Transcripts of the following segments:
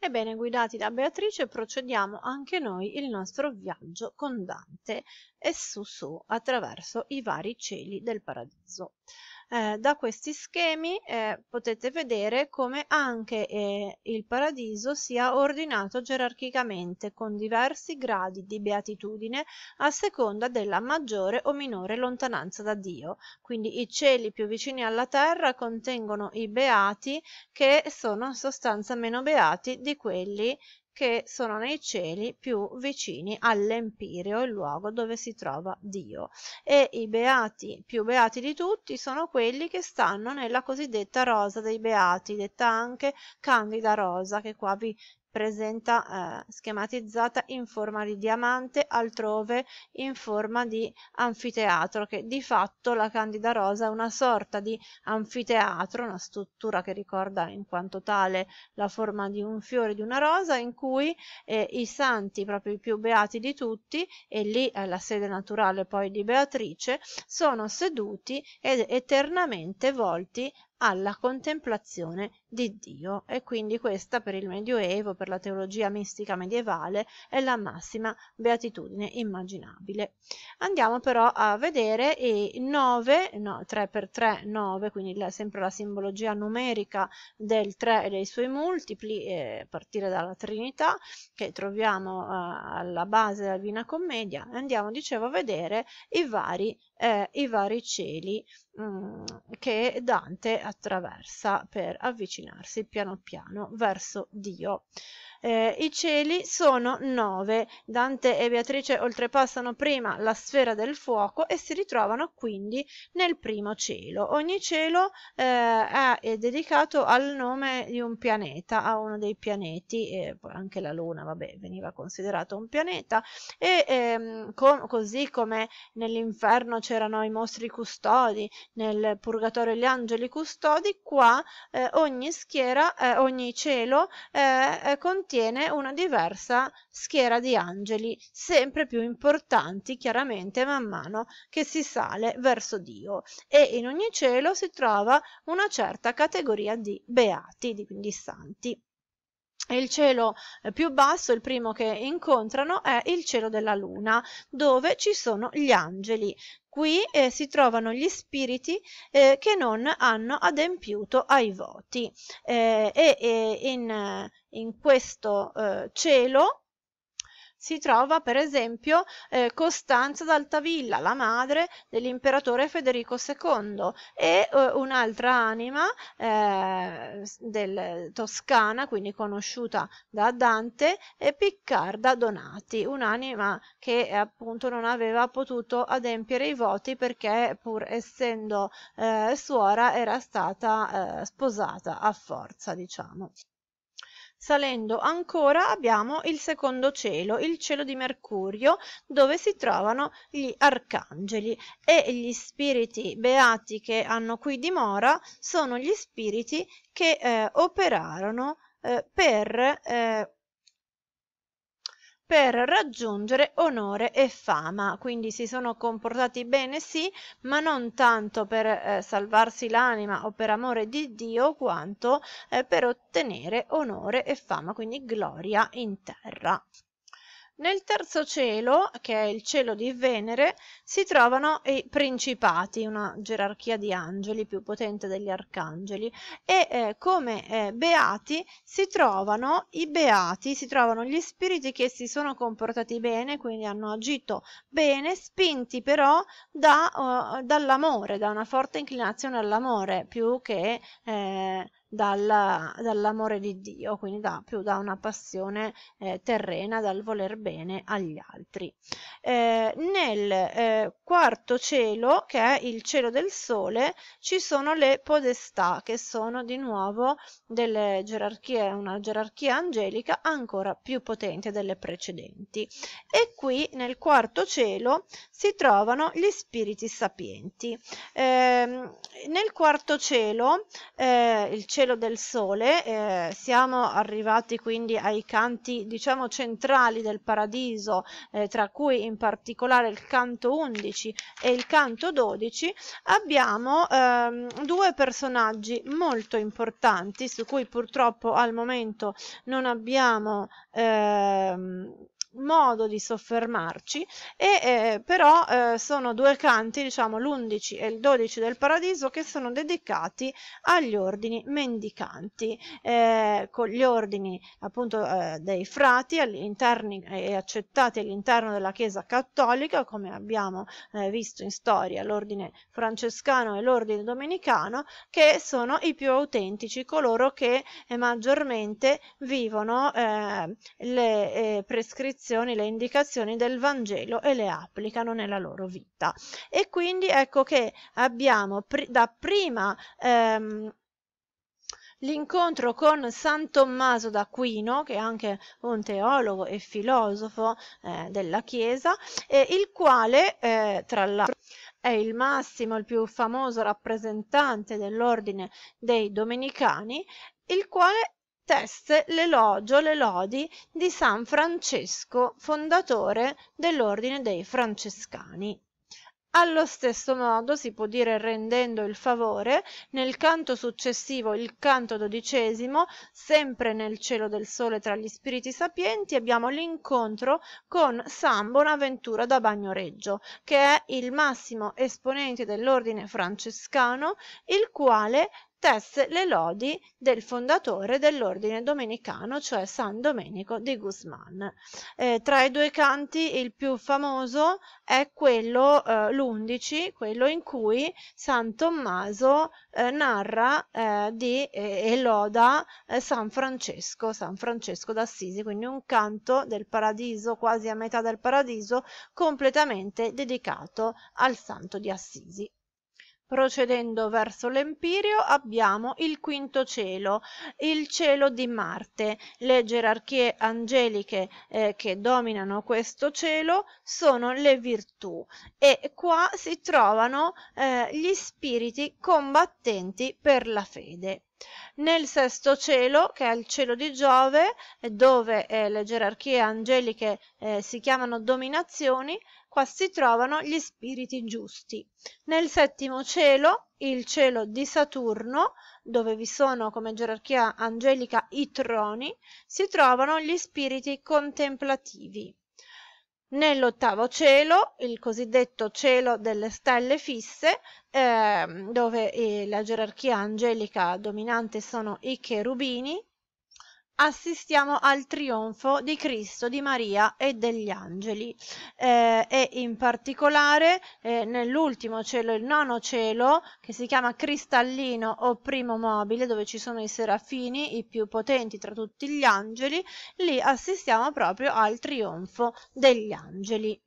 Ebbene, guidati da Beatrice, procediamo anche noi il nostro viaggio con Dante e su su attraverso i vari cieli del paradiso eh, da questi schemi eh, potete vedere come anche eh, il paradiso sia ordinato gerarchicamente con diversi gradi di beatitudine a seconda della maggiore o minore lontananza da Dio. Quindi i cieli più vicini alla terra contengono i beati che sono in sostanza meno beati di quelli che sono nei cieli più vicini all'empireo, il luogo dove si trova Dio. E i beati più beati di tutti sono quelli che stanno nella cosiddetta rosa dei beati, detta anche candida rosa, che qua vi presenta eh, schematizzata in forma di diamante, altrove in forma di anfiteatro, che di fatto la candida rosa è una sorta di anfiteatro, una struttura che ricorda in quanto tale la forma di un fiore di una rosa, in cui eh, i santi, proprio i più beati di tutti, e lì è la sede naturale poi di Beatrice, sono seduti ed eternamente volti alla contemplazione di Dio e quindi questa per il Medioevo, per la teologia mistica medievale, è la massima beatitudine immaginabile. Andiamo però a vedere i 9, no, 3x3, 9, quindi la, sempre la simbologia numerica del 3 e dei suoi multipli, eh, a partire dalla Trinità, che troviamo eh, alla base della Divina Commedia, andiamo, dicevo, a vedere i vari, eh, i vari cieli mh, mm, che Dante attraversa per avvicinarsi piano piano verso Dio eh, i cieli sono nove. Dante e Beatrice oltrepassano prima la sfera del fuoco e si ritrovano quindi nel primo cielo. Ogni cielo eh, è dedicato al nome di un pianeta, a uno dei pianeti, eh, anche la Luna, vabbè, veniva considerato un pianeta, e ehm, com così come nell'inferno c'erano i mostri custodi, nel purgatorio gli angeli custodi, qua eh, ogni schiera, eh, ogni cielo eh, contiene contiene una diversa schiera di angeli, sempre più importanti chiaramente man mano che si sale verso Dio e in ogni cielo si trova una certa categoria di beati, di, quindi santi. il cielo eh, più basso, il primo che incontrano, è il cielo della luna, dove ci sono gli angeli. Qui eh, si trovano gli spiriti eh, che non hanno adempiuto ai voti eh, e, e in, in questo eh, cielo si trova per esempio eh, Costanza d'Altavilla, la madre dell'imperatore Federico II e eh, un'altra anima eh, del, toscana, quindi conosciuta da Dante, e Piccarda Donati, un'anima che eh, appunto non aveva potuto adempiere i voti perché pur essendo eh, suora era stata eh, sposata a forza, diciamo. Salendo ancora abbiamo il secondo cielo, il cielo di Mercurio, dove si trovano gli arcangeli e gli spiriti beati che hanno qui dimora sono gli spiriti che eh, operarono eh, per eh, per raggiungere onore e fama. Quindi si sono comportati bene sì, ma non tanto per eh, salvarsi l'anima o per amore di Dio, quanto eh, per ottenere onore e fama, quindi gloria in terra. Nel terzo cielo, che è il cielo di Venere, si trovano i principati, una gerarchia di angeli più potente degli arcangeli, e eh, come eh, beati si trovano i beati, si trovano gli spiriti che si sono comportati bene, quindi hanno agito bene, spinti però da, uh, dall'amore, da una forte inclinazione all'amore, più che eh, dalla, dall'amore di Dio, quindi da, più da una passione eh, terrena, dal voler bene agli altri. Eh, nel eh, quarto cielo, che è il cielo del sole, ci sono le podestà, che sono di nuovo delle gerarchie, una gerarchia angelica ancora più potente delle precedenti. E qui nel quarto cielo si trovano gli spiriti sapienti. Ehm, nel quarto cielo, eh, il cielo cielo del sole, eh, siamo arrivati quindi ai canti diciamo centrali del paradiso, eh, tra cui in particolare il canto 11 e il canto 12, abbiamo ehm, due personaggi molto importanti su cui purtroppo al momento non abbiamo ehm, modo di soffermarci e eh, però eh, sono due canti diciamo l'11 e il 12 del paradiso che sono dedicati agli ordini mendicanti eh, con gli ordini appunto eh, dei frati all'interno eh, e accettati all'interno della chiesa cattolica come abbiamo eh, visto in storia l'ordine francescano e l'ordine domenicano che sono i più autentici coloro che maggiormente vivono le prescrizioni istruzioni, le indicazioni del Vangelo e le applicano nella loro vita. E quindi ecco che abbiamo pr da prima ehm, l'incontro con San Tommaso d'Aquino, che è anche un teologo e filosofo eh, della Chiesa, eh, il quale, eh, tra l'altro, è il massimo, il più famoso rappresentante dell'ordine dei Domenicani, il quale teste l'elogio, le lodi di San Francesco, fondatore dell'ordine dei Francescani. Allo stesso modo si può dire rendendo il favore nel canto successivo, il canto dodicesimo, sempre nel cielo del sole tra gli spiriti sapienti, abbiamo l'incontro con San Bonaventura da Bagnoreggio, che è il massimo esponente dell'ordine francescano, il quale tesse le lodi del fondatore dell'ordine domenicano, cioè San Domenico di Guzman. Eh, tra i due canti il più famoso è quello eh, l'11, quello in cui San Tommaso eh, narra eh, di, e loda eh, San Francesco, San Francesco d'Assisi, quindi un canto del paradiso, quasi a metà del paradiso, completamente dedicato al santo di Assisi. Procedendo verso l'Empirio abbiamo il quinto cielo, il cielo di Marte. Le gerarchie angeliche eh, che dominano questo cielo sono le virtù e qua si trovano eh, gli spiriti combattenti per la fede. Nel sesto cielo, che è il cielo di Giove, dove eh, le gerarchie angeliche eh, si chiamano dominazioni, qua si trovano gli spiriti giusti. Nel settimo cielo, il cielo di Saturno, dove vi sono come gerarchia angelica i troni, si trovano gli spiriti contemplativi. Nell'ottavo cielo, il cosiddetto cielo delle stelle fisse, eh, dove eh, la gerarchia angelica dominante sono i cherubini, assistiamo al trionfo di Cristo, di Maria e degli angeli eh, e in particolare eh, nell'ultimo cielo, il nono cielo, che si chiama cristallino o primo mobile, dove ci sono i serafini, i più potenti tra tutti gli angeli, lì assistiamo proprio al trionfo degli angeli.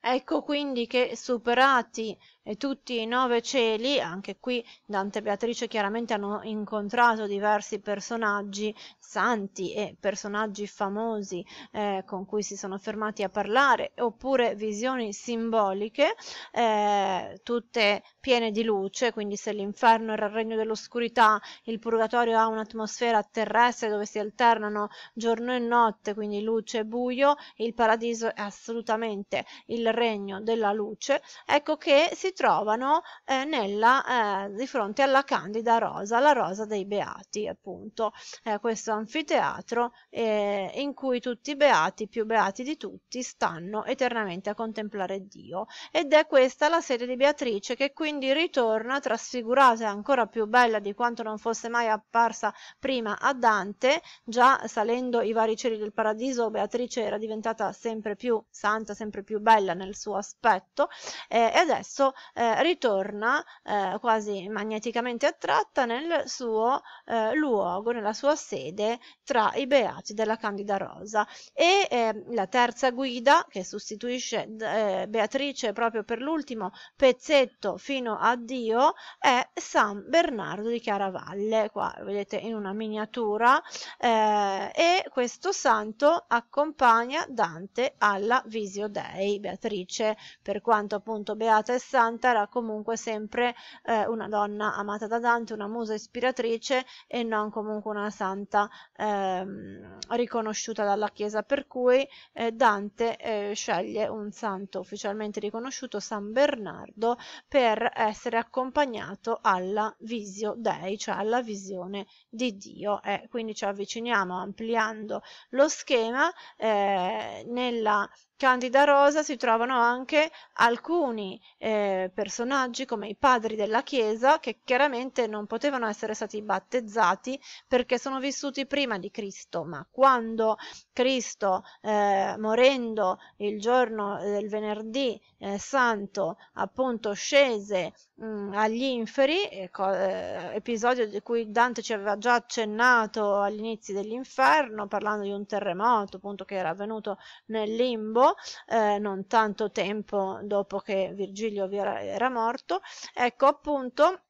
Ecco quindi che superati e tutti i nove cieli, anche qui Dante e Beatrice chiaramente hanno incontrato diversi personaggi santi e personaggi famosi eh, con cui si sono fermati a parlare, oppure visioni simboliche, eh, tutte piene di luce, quindi se l'inferno era il regno dell'oscurità, il purgatorio ha un'atmosfera terrestre dove si alternano giorno e notte, quindi luce e buio, il paradiso è assolutamente il regno della luce, ecco che si trovano eh, nella, eh, di fronte alla Candida Rosa, la Rosa dei Beati, appunto, eh, questo anfiteatro eh, in cui tutti i beati, più beati di tutti, stanno eternamente a contemplare Dio. Ed è questa la sede di Beatrice che quindi ritorna trasfigurata e ancora più bella di quanto non fosse mai apparsa prima a Dante, già salendo i vari cieli del paradiso, Beatrice era diventata sempre più santa, sempre più bella nel suo aspetto, eh, e adesso eh, ritorna eh, quasi magneticamente attratta nel suo eh, luogo, nella sua sede tra i beati della Candida Rosa. E ehm, la terza guida, che sostituisce eh, Beatrice proprio per l'ultimo pezzetto fino a Dio, è San Bernardo di Chiaravalle, qua vedete in una miniatura, eh, e questo santo accompagna Dante alla Visio Dei, Beatrice, per quanto appunto beata e santa era comunque sempre eh, una donna amata da Dante, una musa ispiratrice e non comunque una santa ehm, riconosciuta dalla Chiesa, per cui eh, Dante eh, sceglie un santo ufficialmente riconosciuto, San Bernardo, per essere accompagnato alla visio dei, cioè alla visione di Dio. E quindi ci avviciniamo ampliando lo schema eh, nella Candida Rosa si trovano anche alcuni eh, personaggi come i padri della Chiesa che chiaramente non potevano essere stati battezzati perché sono vissuti prima di Cristo, ma quando Cristo, eh, morendo il giorno del venerdì eh, santo, appunto scese mh, mm, agli inferi, eh, eh, episodio di cui Dante ci aveva già accennato agli inizi dell'inferno, parlando di un terremoto appunto che era avvenuto nel limbo eh, non tanto tempo dopo che Virgilio era, era morto. Ecco appunto.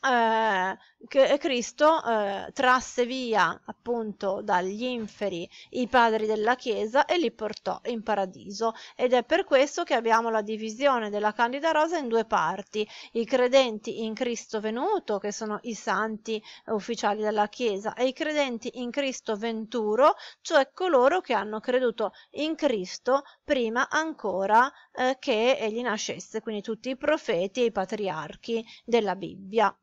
Eh, che Cristo eh, trasse via appunto dagli inferi i padri della Chiesa e li portò in paradiso ed è per questo che abbiamo la divisione della Candida Rosa in due parti, i credenti in Cristo venuto che sono i santi ufficiali della Chiesa e i credenti in Cristo venturo, cioè coloro che hanno creduto in Cristo prima ancora eh, che egli nascesse, quindi tutti i profeti e i patriarchi della Bibbia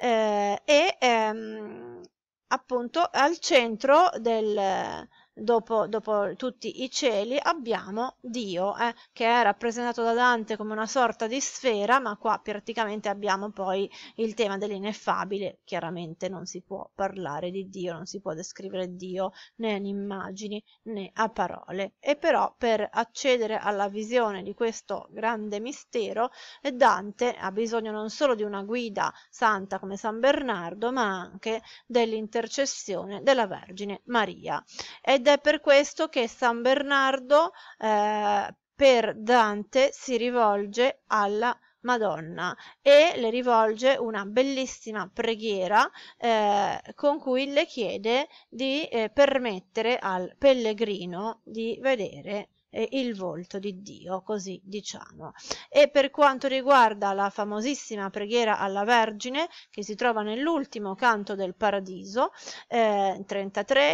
eh, e ehm, appunto al centro del, dopo, dopo tutti i cieli, abbiamo Dio, eh, che è rappresentato da Dante come una sorta di sfera, ma qua praticamente abbiamo poi il tema dell'ineffabile. Chiaramente non si può parlare di Dio, non si può descrivere Dio né in immagini né a parole. E però per accedere alla visione di questo grande mistero, Dante ha bisogno non solo di una guida santa come San Bernardo, ma anche dell'intercessione della Vergine Maria. Ed è per questo che San Bernardo eh, per Dante si rivolge alla Madonna e le rivolge una bellissima preghiera eh, con cui le chiede di eh, permettere al pellegrino di vedere eh, il volto di Dio, così diciamo. E per quanto riguarda la famosissima preghiera alla Vergine, che si trova nell'ultimo canto del Paradiso, eh, 33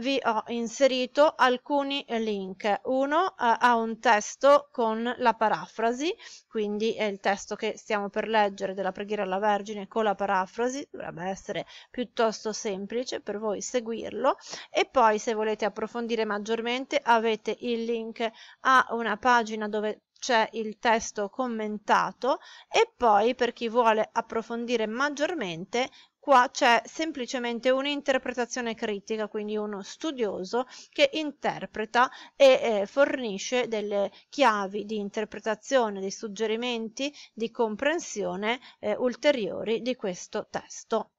vi ho inserito alcuni link. Uno eh, ha un testo con la parafrasi, quindi è il testo che stiamo per leggere della preghiera alla Vergine con la parafrasi, dovrebbe essere piuttosto semplice per voi seguirlo e poi se volete approfondire maggiormente avete il link link a una pagina dove c'è il testo commentato e poi per chi vuole approfondire maggiormente qua c'è semplicemente un'interpretazione critica, quindi uno studioso che interpreta e eh, fornisce delle chiavi di interpretazione, dei suggerimenti di comprensione eh, ulteriori di questo testo,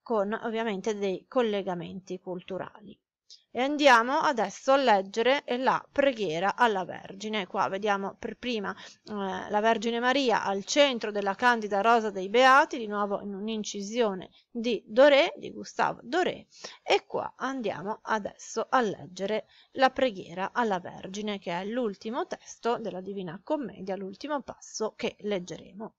con ovviamente dei collegamenti culturali. E andiamo adesso a leggere eh, la preghiera alla Vergine. Qua vediamo per prima eh, la Vergine Maria al centro della candida rosa dei Beati, di nuovo in un'incisione di Doré, di Gustavo Doré, e qua andiamo adesso a leggere la preghiera alla Vergine, che è l'ultimo testo della Divina Commedia, l'ultimo passo che leggeremo.